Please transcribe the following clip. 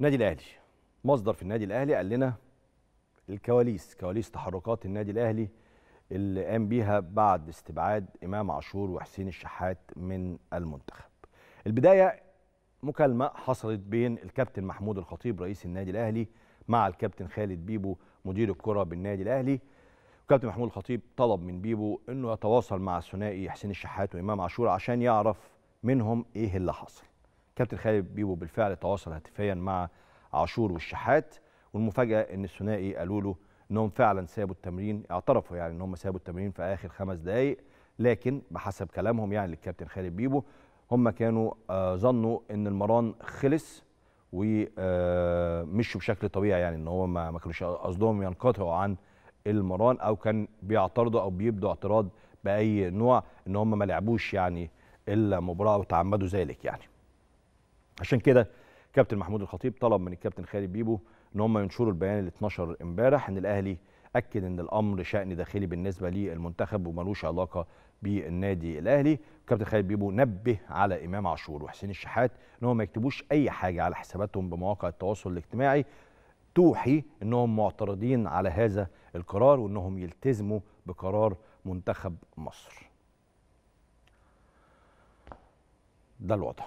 النادي الاهلي مصدر في النادي الاهلي قال لنا الكواليس كواليس تحركات النادي الاهلي اللي قام بيها بعد استبعاد امام عاشور وحسين الشحات من المنتخب البدايه مكالمه حصلت بين الكابتن محمود الخطيب رئيس النادي الاهلي مع الكابتن خالد بيبو مدير الكره بالنادي الاهلي الكابتن محمود الخطيب طلب من بيبو انه يتواصل مع الثنائي حسين الشحات وامام عاشور عشان يعرف منهم ايه اللي حصل كابتن خالد بيبو بالفعل تواصل هاتفيا مع عاشور والشحات والمفاجاه ان الثنائي قالوا له انهم فعلا سابوا التمرين اعترفوا يعني ان هم سابوا التمرين في اخر خمس دقائق لكن بحسب كلامهم يعني للكابتن خالد بيبو هم كانوا آه ظنوا ان المران خلص ومشوا آه، بشكل طبيعي يعني ان هو ما كانوش قصدهم ينقطعوا عن المران او كان بيعترضوا او بيبدوا اعتراض باي نوع ان هم ما لعبوش يعني المباراه وتعمدوا ذلك يعني عشان كده كابتن محمود الخطيب طلب من الكابتن خالد بيبو ان هم ينشروا البيان ال 12 امبارح ان الاهلي اكد ان الامر شان داخلي بالنسبه للمنتخب وملوش علاقه بالنادي الاهلي كابتن خالد بيبو نبه على امام عاشور وحسين الشحات ان هم ما يكتبوش اي حاجه على حساباتهم بمواقع التواصل الاجتماعي توحي انهم معترضين على هذا القرار وانهم يلتزموا بقرار منتخب مصر ده الوضع